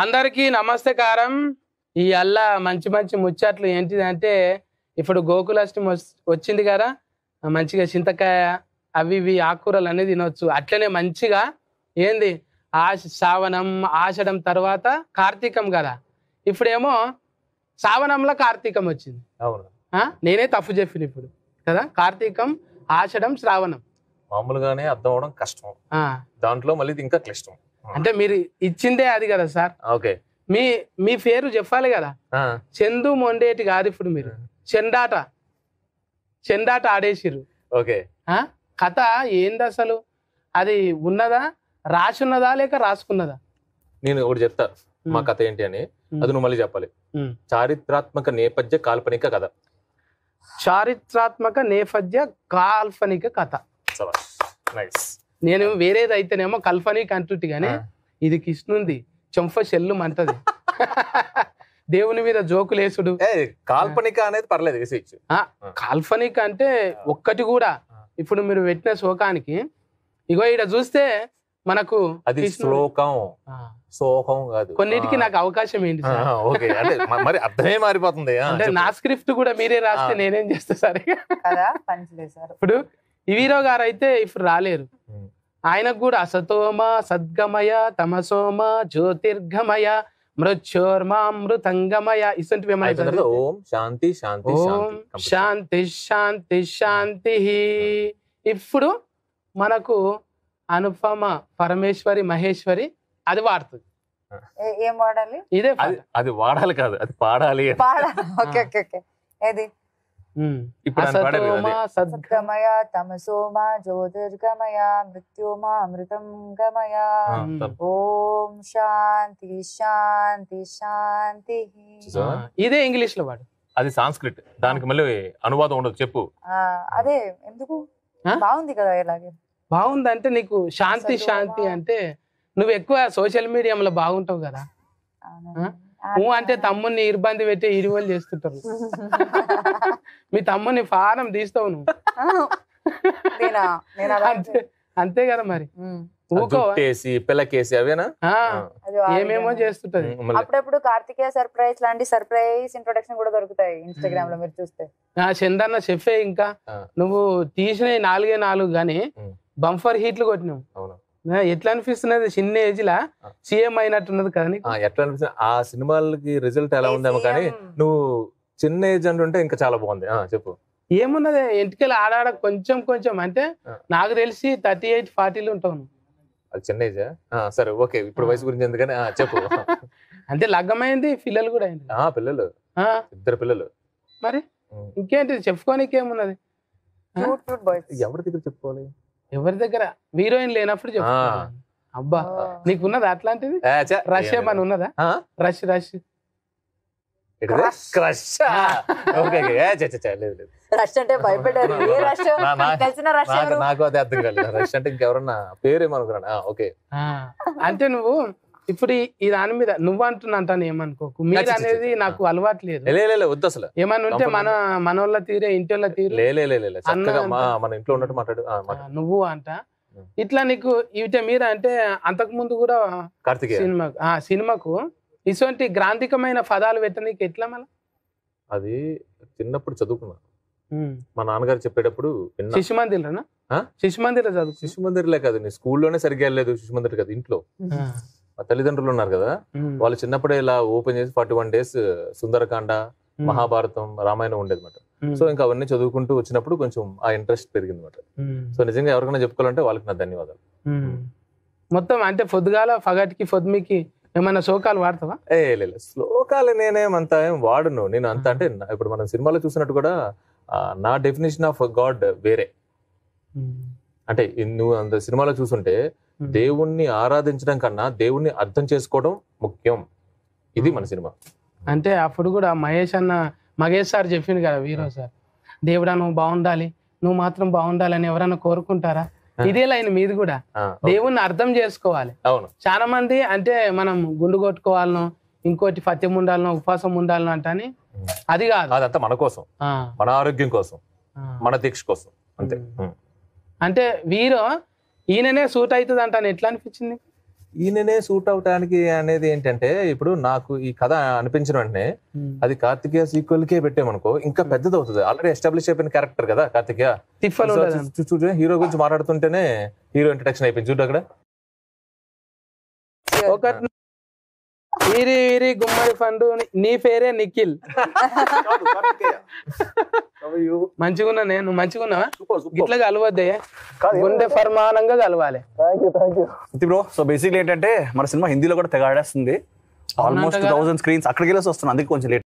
అందరికీ నమస్తకారం ఈ అల్ల మంచి మంచి ముచ్చట్లు ఏంటిదంటే ఇప్పుడు గోకులాష్టమి వచ్చింది కదా మంచిగా చింతకాయ అవి ఇవి ఆకుకూరలు అనేది తినొచ్చు అట్లనే మంచిగా ఏంది ఆశ శ్రావణం ఆషడం తర్వాత కార్తీకం కదా ఇప్పుడేమో శ్రావణంలో కార్తీకం వచ్చింది నేనే తప్పు చెప్పిన ఇప్పుడు కదా కార్తీకం ఆషడం శ్రావణం మామూలుగానే అర్థం అవడం కష్టం దాంట్లో మళ్ళీ ఇంకా క్లిష్టం అంటే మీరు ఇచ్చిందే అది కదా సార్ ఓకే మీ మీ పేరు చెప్పాలి కదా చందు మొండేటి కాదు ఇప్పుడు మీరు చెండాట చెండాట ఆడేసిరు ఓకే కథ ఏంది అసలు అది ఉన్నదా రాసున్నదా లేక రాసుకున్నదా నేను ఒకటి చెప్తా మా కథ ఏంటి అని అది నువ్వు మళ్ళీ చెప్పాలి చారిత్రాత్మక నేపథ్య కాల్పనిక కథ చారిత్రాత్మక నేపథ్య కాల్పనిక కథ నైస్ నేను వేరేది అయితేనేమో కల్ఫనీ కంటుట్టి కానీ ఇది కిష్ణుంది చెంఫ చెల్లు మంటది దేవుని మీద జోకులేసుడు కాల్పనిక అనేది పర్లేదు వేసేయచ్చు కాల్పనిక అంటే ఒక్కటి కూడా ఇప్పుడు మీరు పెట్టిన శోకానికి ఇగో ఇక్కడ చూస్తే మనకు అది శ్లోకం శోకం కాదు కొన్నిటికి నాకు అవకాశం ఏంటి ఓకే అంటే మరి అర్థమే మారిపోతుంది అంటే నా స్క్రిప్ట్ కూడా మీరే రాస్తే నేనేం చేస్తా సరే ఇప్పుడు హీరో గారు అయితే ఇప్పుడు రాలేరు ఆయనకు కూడా అసతోమ సద్గమయ తమసోమ జ్యోతిర్గమయ మృత్యోర్మామృతంగమయ ఇసంటివి ఓం శాంతి శాంతి ఓం శాంతి శాంతి శాంతి ఇప్పుడు మనకు అనుపమ పరమేశ్వరి మహేశ్వరి అది వాడుతుంది ఏం వాడాలి ఇదే అది వాడాలి కాదు అది పాడాలి పాడాలి ఓకే ఓకే ఓకే ఏది జ్యోతిర్గమయ శాంతి శాంతి శాంతి ఇదే ఇంగ్లీష్ లో వాడు అది సాంస్క్రిట్ దానికి మళ్ళీ అనువాదం ఉండదు చెప్పు అదే ఎందుకు బాగుంది కదా ఇలాగే బాగుంది అంటే నీకు శాంతి శాంతి అంటే నువ్వు ఎక్కువ సోషల్ మీడియా బాగుంటావు కదా ఊ అంటే తమ్ముని ఇబ్బంది పెట్టి ఇరువలు చేస్తుంటారు మీ తమ్ముని ఫారం తీస్తావు నువ్వు అంతే కదా మరి అవేనా ఏమేమో చేస్తుంటది అప్పుడప్పుడు కార్తికేయ సర్ప్రైజ్ లాంటి సర్ప్రైజ్ ఇంట్రొడక్షన్ కూడా దొరుకుతాయి ఇన్స్టాగ్రామ్ లో మీరు చూస్తే చందన్న చెఫే ఇంకా నువ్వు తీసిన నాలుగే నాలుగు గానీ బంఫర్ హీట్లు కొట్టినావు ఎట్లా అనిపిస్తున్నది చిన్న ఏజ్ లా సీఎం అయినట్టున్నది కానీ ఎట్లా అనిపిస్తుంది ఆ సినిమాలకి రిజల్ట్ ఎలా ఉందేమో కానీ నువ్వు చిన్న ఏజ్ అంటుంటే ఇంకా చాలా బాగుంది చెప్పు ఏమున్నది ఎంటికలు ఆడాడ కొంచెం కొంచెం అంటే నాకు తెలిసి థర్టీ ఎయిట్ ఫార్టీలు ఉంటాను అది చిన్న ఏజ్ సరే ఓకే ఇప్పుడు వయసు గురించి ఎందుకని చెప్పు అంటే లగ్గమైంది పిల్లలు కూడా అయింది పిల్లలు ఇద్దరు పిల్లలు మరి ఇంకేంటి చెప్పుకోనికి ఏమున్నది ఎవరి దగ్గర చెప్పుకోవాలి ఎవరి దగ్గర హీరోయిన్ లేనప్పుడు చెప్పు అబ్బా నీకు ఉన్నదా అట్లాంటిది రష్ ఏమని ఉన్నదా రష్ రష్ రష్ అంటే నాకు అర్థం అంటే ఓకే అంటే నువ్వు ఇప్పుడు ఈ దాని మీద నువ్వు అంటున్నాను ఏమనుకోకు మీరు అనేది నాకు అలవాటు లేదు వద్దు అసలు ఏమన్నా ఉంటే మన మనోళ్ళ తీరే ఇంటి తీరు మన ఇంట్లో ఉన్నట్టు మాట్లాడు నువ్వు అంట ఇట్లా నీకు ఇవిటే మీద అంటే అంతకు ముందు కూడా కార్తికేయ సినిమాకు ఆ సినిమాకు ఇటువంటి గ్రాంధికమైన పదాలు పెట్టనీకి ఎట్లా మన అది చిన్నప్పుడు చదువుకున్నా మా నాన్నగారు చెప్పేటప్పుడు శిశు మందిర్లోనా శిశు మందిర చదువు శిశు మందిర్లే కాదు స్కూల్లోనే సరిగ్గా వెళ్ళలేదు శిశు మందిర్ కదా ఇంట్లో తల్లిదండ్రులు ఉన్నారు కదా వాళ్ళు చిన్నప్పుడే ఇలా ఓపెన్ చేసి forty one days Sundarakanda Mahabharatam Ramayanam ఉండేది అనమాట సో ఇంకా అవన్నీ చదువుకుంటూ వచ్చినప్పుడు కొంచెం ఆ ఇంట్రెస్ట్ పెరిగింది అనమాట సో నిజంగా ఎవరికైనా చెప్పుకోవాలంటే వాళ్ళకి నా ధన్యవాదాలు మొత్తం అంటే పొద్దుగాల ఫగటికి పొద్దుమికి ఏమైనా శ్లోకాలు వాడతావా ఏ లేదు శ్లోకాలు అంత ఏం వాడను నేను అంత అంటే ఇప్పుడు మనం సినిమాలో చూసినట్టు కూడా నా డెఫినేషన్ ఆఫ్ గాడ్ వేరే అంటే నువ్వు అంత సినిమాలో చూసుంటే దేవుణ్ణి ఆరాధించడం కన్నా దేవుణ్ణి అర్థం చేసుకోవడం ముఖ్యం ఇది మన సినిమా అంటే అప్పుడు కూడా మహేష్ అన్న మహేష్ సార్ చెప్పింది కదా వీరో సార్ దేవుడా నువ్వు బాగుండాలి నువ్వు మాత్రం బాగుండాలని ఎవరైనా కోరుకుంటారా ఇదే లైన్ మీది కూడా దేవుణ్ణి అర్థం చేసుకోవాలి అవును చాలా మంది అంటే మనం గుండు కొట్టుకోవాలను ఇంకోటి ఫత్యం ఉండాలనో ఉపవాసం ఉండాలనో అంటని అది కాదు అదంతా మన కోసం మన ఆరోగ్యం కోసం మన దీక్ష కోసం అంతే అంటే వీరు ఈయననే సూట్ అవుతుంది అంటాను ఎట్లా అనిపించింది ఈయననే సూట్ అవటానికి అనేది ఏంటంటే ఇప్పుడు నాకు ఈ కథ అనిపించిన వెంటనే అది కార్తికేయ సీక్వెల్ కే పెట్టామనుకో ఇంకా పెద్దది అవుతుంది ఆల్రెడీ ఎస్టాబ్లిష్ అయిపోయిన క్యారెక్టర్ కదా కార్తికేయ చూడు హీరో గురించి మాట్లాడుతుంటేనే హీరో ఇంట్రడక్షన్ అయిపోయింది చూడు అక్కడ వీరి వీరి గుమ్మడి పండు నీ పేరే నిఖిల్ మంచిగున్నా నేను మంచిగున్నావా ఇట్లా కలవద్దే గుండె ఫర్మానంగా కలవాలి బ్రో సో బేసిక్లీ ఏంటంటే మన సినిమా హిందీలో కూడా తెగాడేస్తుంది ఆల్మోస్ట్ థౌసండ్ స్క్రీన్స్ అక్కడికి వెళ్ళేసి వస్తున్నాను అందుకే కొంచెం లేట్